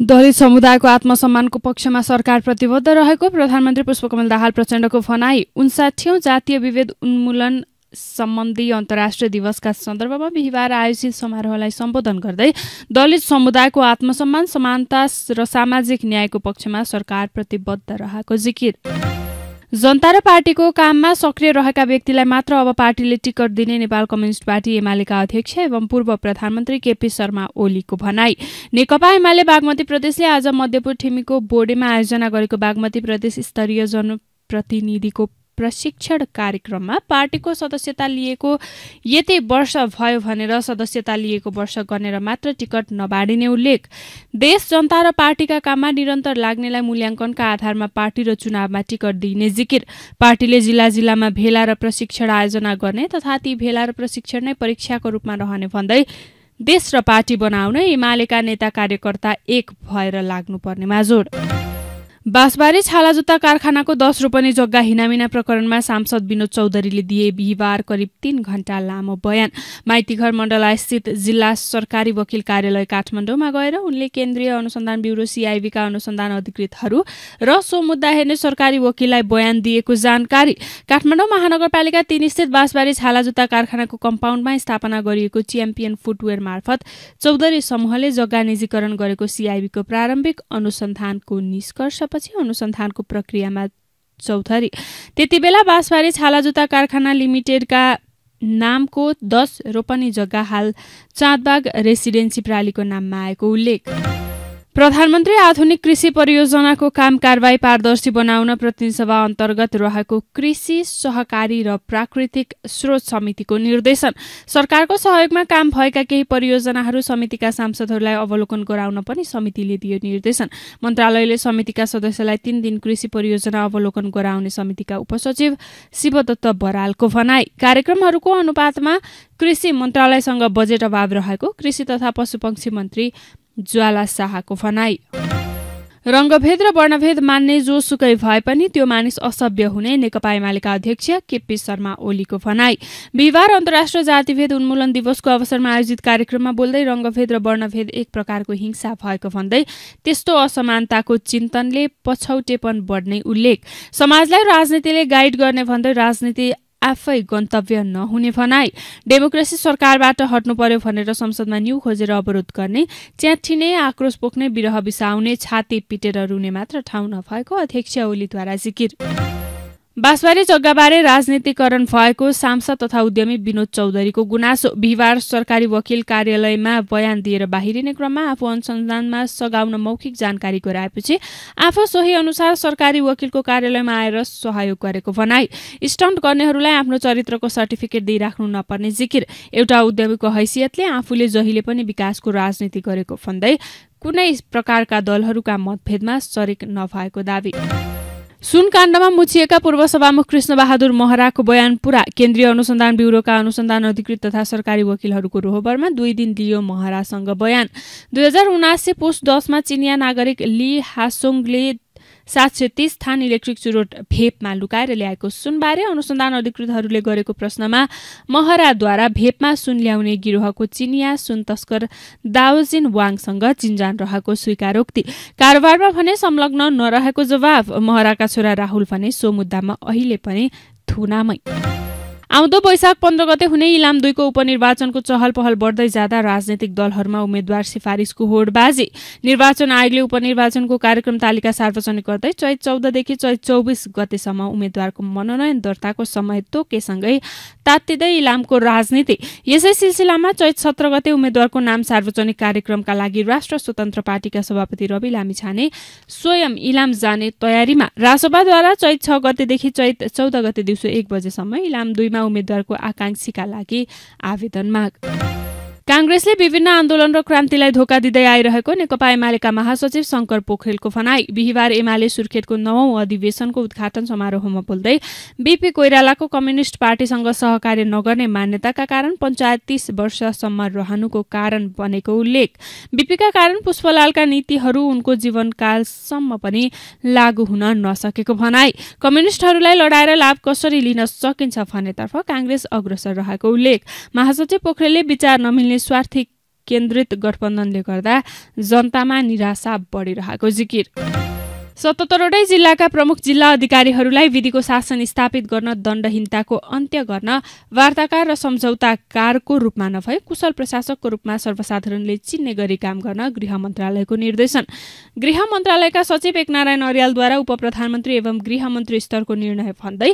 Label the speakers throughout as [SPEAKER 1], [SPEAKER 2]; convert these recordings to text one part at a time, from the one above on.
[SPEAKER 1] दलित समुदायको आत्मसम्मानको पक्षमा सरकार प्रतिबद्ध रहेको प्रधानमन्त्री पुष्पकमल दाहाल प्रचण्डको भनाई उन्साठीौँ जातीय विभेद उन्मूलन सम्बन्धी अन्तर्राष्ट्रिय दिवसका सन्दर्भमा बिहिबार आयोजित समारोहलाई सम्बोधन गर्दै दलित समुदायको आत्मसम्मान समानता र सामाजिक न्यायको पक्षमा सरकार प्रतिबद्ध रहेको जिकिर जनता र पार्टीको काममा सक्रिय रहेका व्यक्तिलाई मात्र अब पार्टीले टिकट दिने नेपाल कम्युनिस्ट पार्टी एमालेका अध्यक्ष एवं पूर्व प्रधानमन्त्री केपी शर्मा ओलीको भनाई नेकपा एमाले बागमती प्रदेशले आज मध्यपुर ठिमीको बोडेमा आयोजना गरेको बागमती प्रदेश स्तरीय जनप्रतिनिधिको प्रशिक्षण कार्यक्रममा पार्टीको सदस्यता लिएको यतै वर्ष भयो भनेर सदस्यता लिएको वर्ष गनेर मात्र टिकट नबाडिने उल्लेख देश जनता र पार्टीका काममा निरन्तर लाग्नेलाई मूल्याङ्कनका आधारमा पार्टी र चुनावमा टिकट दिइने जिकिर पार्टीले जिल्ला जिल्लामा भेला र प्रशिक्षण आयोजना गर्ने तथा ती भेला र प्रशिक्षण नै परीक्षाको रूपमा रहने भन्दै देश र पार्टी बनाउन एमालेका नेता कार्यकर्ता एक भएर लाग्नुपर्नेमा जोड बाँसबारी छाला जुत्ता कारखानाको दस रोपनी जग्गा हिनामिना प्रकरणमा सांसद विनोद चौधरीले दिए बिहिबार करिब तीन घण्टा लामो बयान माइतीघर मण्डलास्थित जिल्ला सरकारी वकिल कार्यालय काठमाडौँमा गएर उनले केन्द्रीय अनुसन्धान ब्युरो सिआइबीका अनुसन्धान अधिकृतहरू र सो मुद्दा हेर्ने सरकारी वकिललाई बयान दिएको जानकारी काठमाडौँ महानगरपालिका तीन स्थित बाँसबारी छाला जुत्ता कारखानाको कम्पाउन्डमा स्थापना गरिएको च्याम्पियन फुटवेयर मार्फत चौधरी समूहले जग्गा निजीकरण गरेको सिआइबीको प्रारम्भिक अनुसन्धानको निष्कर्ष वर्षपछि अनुसन्धानको प्रक्रियामा चौथरी बेला बाँसबारी छाला जुत्ता कारखाना लिमिटेडका नामको दस रोपनी जग्गा हाल चाँदबाग रेसिडेन्सी प्रालीको नाममा आएको उल्लेख प्रधानमन्त्री आधुनिक कृषि परियोजनाको काम कारवाही पारदर्शी बनाउन प्रतिनिधिसभा अन्तर्गत रहेको कृषि सहकारी र प्राकृतिक स्रोत समितिको निर्देशन सरकारको सहयोगमा काम भएका केही परियोजनाहरू समितिका सांसदहरूलाई अवलोकन गराउन पनि समितिले दियो निर्देशन मन्त्रालयले समितिका सदस्यलाई तीन दिन कृषि परियोजना अवलोकन गराउने समितिका उपसचिव शिवदत्त बरालको भनाई कार्यक्रमहरूको अनुपातमा कृषि मन्त्रालयसँग बजेट अभाव रहेको कृषि तथा पशुपक्षी मन्त्री ज्वाला शाहको भनाई रङ्गभेद र वर्णभेद मान्ने जोसुकै भए पनि त्यो मानिस असभ्य हुने नेकपा एमालेका अध्यक्ष केपी शर्मा ओलीको भनाई बिहिबार अन्तर्राष्ट्रिय जातिभेद उन्मूलन दिवसको अवसरमा आयोजित कार्यक्रममा बोल्दै रङ्गभेद र वर्णभेद एक प्रकारको हिंसा भएको भन्दै त्यस्तो असमानताको चिन्तनले पछौटेपन बढ्ने उल्लेख समाजलाई राजनीतिले गाइड गर्ने भन्दै राजनीति आफै गन्तव्य नहुने भनाई डेमोक्रेसी सरकारबाट हट्नु पर्यो भनेर संसदमा न्यू खोजेर अवरोध गर्ने च्याठिने आक्रोश पोख्ने विरह बिसाउने छाती पिटेर रुने मात्र ठाउँ नभएको अध्यक्ष ओलीद्वारा जिकिर बाँसबारी जग्गाबारे राजनीतिकरण भएको सांसद तथा उद्यमी विनोद चौधरीको गुनासो बिहिबार सरकारी वकिल कार्यालयमा बयान दिएर बाहिरिने क्रममा आफू अनुसन्धानमा सघाउन मौखिक जानकारी गराएपछि आफू सोही अनुसार सरकारी वकिलको कार्यालयमा आएर सहयोग गरेको भनाई स्टन्ट गर्नेहरूलाई आफ्नो चरित्रको सर्टिफिकेट दिइराख्नु नपर्ने जिकिर एउटा उद्यमीको हैसियतले आफूले जहिले पनि विकासको राजनीति गरेको भन्दै कुनै प्रकारका दलहरूका मतभेदमा सरिक नभएको दावी सुनकाण्डमा मुछिएका पूर्व सभामुख कृष्णबहादुर महराको बयान पुरा केन्द्रीय अनुसन्धान ब्युरोका अनुसन्धान अधिकृत तथा सरकारी वकिलहरूको रोहबरमा दुई दिन लियो महरासँग बयान दुई हजार उनासी पोस्ट दसमा चिनिया नागरिक ली हासोङले सात सय तीस थान इलेक्ट्रिक चुरोट भेपमा लुकाएर ल्याएको सुनबारे अनुसन्धान अधिकृतहरूले गरेको प्रश्नमा महराद्वारा भेपमा सुन ल्याउने गिरोहको चिनिया सुन तस्कर दाओजिन वाङसँग चिन्जान रहेको स्वीकारोक्ति कारोबारमा भने संलग्न नरहेको जवाब महराका छोरा राहुल भने सो मुद्दामा अहिले पनि थुनामै आउँदो वैशाख पन्ध्र गते हुने इलाम दुईको उपनिर्वाचनको चहल पहल बढ्दै जाँदा राजनैतिक दलहरूमा उम्मेद्वार सिफारिसको होडबाजी निर्वाचन आयोगले उपनिर्वाचनको कार्यक्रम तालिका सार्वजनिक गर्दै चैत चौधदेखि चैत चौबिस गतेसम्म उम्मेद्वारको मनोनयन दर्ताको समय तोकेसँगै तात्तिँदै इलामको राजनीति यसै सिलसिलामा चैत सत्र गते उम्मेद्वारको नाम सार्वजनिक कार्यक्रमका लागि राष्ट्र स्वतन्त्र पार्टीका सभापति रवि लामिछाने स्वयं इलाम जाने तयारीमा राजसभाद्वारा चैत छ गतेदेखि चैत चौध गते दिउँसो एक बजेसम्म इलाम दुईमा आफ्ना उम्मेद्वारको आकांक्षीका लागि आवेदन माग काङ्ग्रेसले विभिन्न आन्दोलन र क्रान्तिलाई धोका दिँदै आइरहेको नेकपा एमालेका महासचिव शङ्कर पोखरेलको फनाई बिहिबार एमाले सुर्खेतको नवौं अधिवेशनको उद्घाटन समारोहमा बोल्दै बीपी कोइरालाको कम्युनिष्ट पार्टीसँग सहकार्य नगर्ने मान्यताका कारण पञ्चायत तीस वर्षसम्म रहनुको कारण बनेको उल्लेख बीपीका कारण पुष्पलालका नीतिहरू उनको जीवनकालसम्म पनि लागू हुन नसकेको भनाई कम्युनिष्टहरूलाई लडाएर लाभ कसरी लिन सकिन्छ भन्नेतर्फ काङ्ग्रेस अग्रसर रहेको उल्लेख महासचिव पोखरेलले विचार नमिल्ने स्वार्थी केन्द्रित गठबन्धनले गर्दा जनतामा निराशा बढिरहेको जिकिर सतहत्तरवटै जिल्लाका प्रमुख जिल्ला अधिकारीहरूलाई विधिको शासन स्थापित गर्न दण्डहीनताको अन्त्य गर्न वार्ताकार र सम्झौताकारको रूपमा नभए कुशल प्रशासकको रूपमा सर्वसाधारणले चिन्ने गरी काम गर्न गृह मन्त्रालयको निर्देशन गृह मन्त्रालयका सचिव एकनारायण अर्यालद्वारा उप प्रधानमन्त्री एवं गृहमन्त्री स्तरको निर्णय भन्दै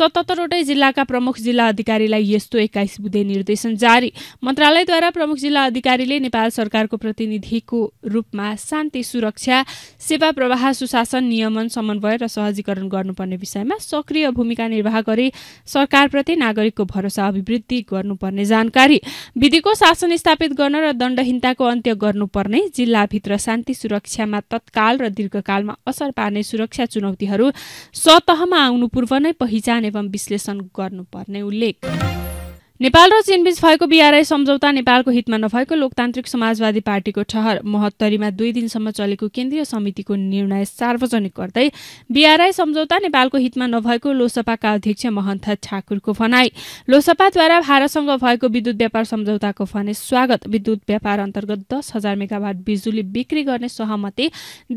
[SPEAKER 1] सतहत्तरवटै जिल्लाका प्रमुख जिल्ला अधिकारीलाई यस्तो एक्काइस बुधे निर्देशन जारी मन्त्रालयद्वारा प्रमुख जिल्ला अधिकारीले नेपाल सरकारको प्रतिनिधिको रूपमा शान्ति सुरक्षा सेवा प्रवाह सुशासन शासन नियमन समन्वय र सहजीकरण गर्नुपर्ने विषयमा सक्रिय भूमिका निर्वाह गरी सरकारप्रति नागरिकको भरोसा अभिवृद्धि गर्नुपर्ने जानकारी विधिको शासन स्थापित गर्न र दण्डहीनताको अन्त्य गर्नुपर्ने जिल्लाभित्र शान्ति सुरक्षामा तत्काल र दीर्घकालमा असर पार्ने सुरक्षा चुनौतीहरू सतहमा आउनु पूर्व नै पहिचान एवं विश्लेषण गर्नुपर्ने उल्लेख नेपाल र चीनबीच भएको बिआरआई सम्झौता नेपालको हितमा नभएको लोकतान्त्रिक समाजवादी पार्टीको ठहर महत्तरीमा दुई दिनसम्म चलेको केन्द्रीय समितिको निर्णय सार्वजनिक गर्दै बिआरआई सम्झौता नेपालको हितमा नभएको लोसपाका अध्यक्ष महन्त ठाकुरको भनाई लोसपाद्वारा भारतसँग भएको विद्युत व्यापार सम्झौताको भने स्वागत विद्युत व्यापार अन्तर्गत दस हजार मेगावाट बिजुली बिक्री गर्ने सहमति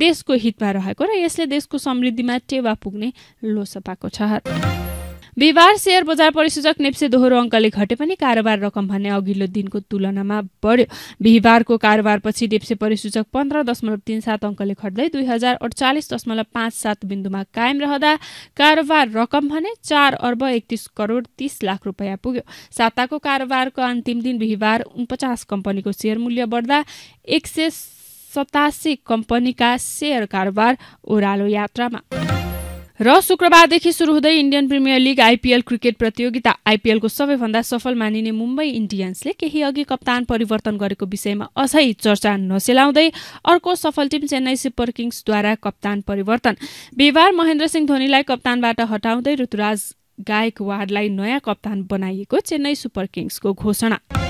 [SPEAKER 1] देशको हितमा रहेको र यसले देशको समृद्धिमा टेवा पुग्ने लोसपाको ठहर बिहिबार सेयर बजार परिसूचक नेप्से दोहोरो अङ्कले घटे पनि कारोबार रकम भन्ने अघिल्लो दिनको तुलनामा बढ्यो बिहिबारको कारोबारपछि नेप्से परिसूचक पन्ध्र दशमलव तिन सात अङ्कले घट्दै दुई हजार अडचालिस दशमलव पाँच सात बिन्दुमा कायम रहँदा कारोबार रकम भने चार अर्ब एकतिस करोड तिस लाख रुपियाँ पुग्यो साताको कारोबारको अन्तिम दिन बिहिबार उनपचास कम्पनीको सेयर मूल्य बढ्दा एक सय सतासी कम्पनीका सेयर कारोबार ओह्रालो यात्रामा र शुक्रबारदेखि सुरु हुँदै Indian Premier League IPL cricket प्रतियोगिता आइपिएलको सबैभन्दा सफल मानिने मुम्बई इन्डियन्सले केही अघि कप्तान परिवर्तन गरेको विषयमा अझै चर्चा नसेलाउँदै अर्को सफल टिम चेन्नई सुपर किङ्सद्वारा कप्तान परिवर्तन बिहिबार महेन्द्र सिंह धोनीलाई कप्तानबाट हटाउँदै ऋतुराज गायकवाडलाई नयाँ कप्तान बनाइएको चेन्नई सुपर किङ्सको घोषणा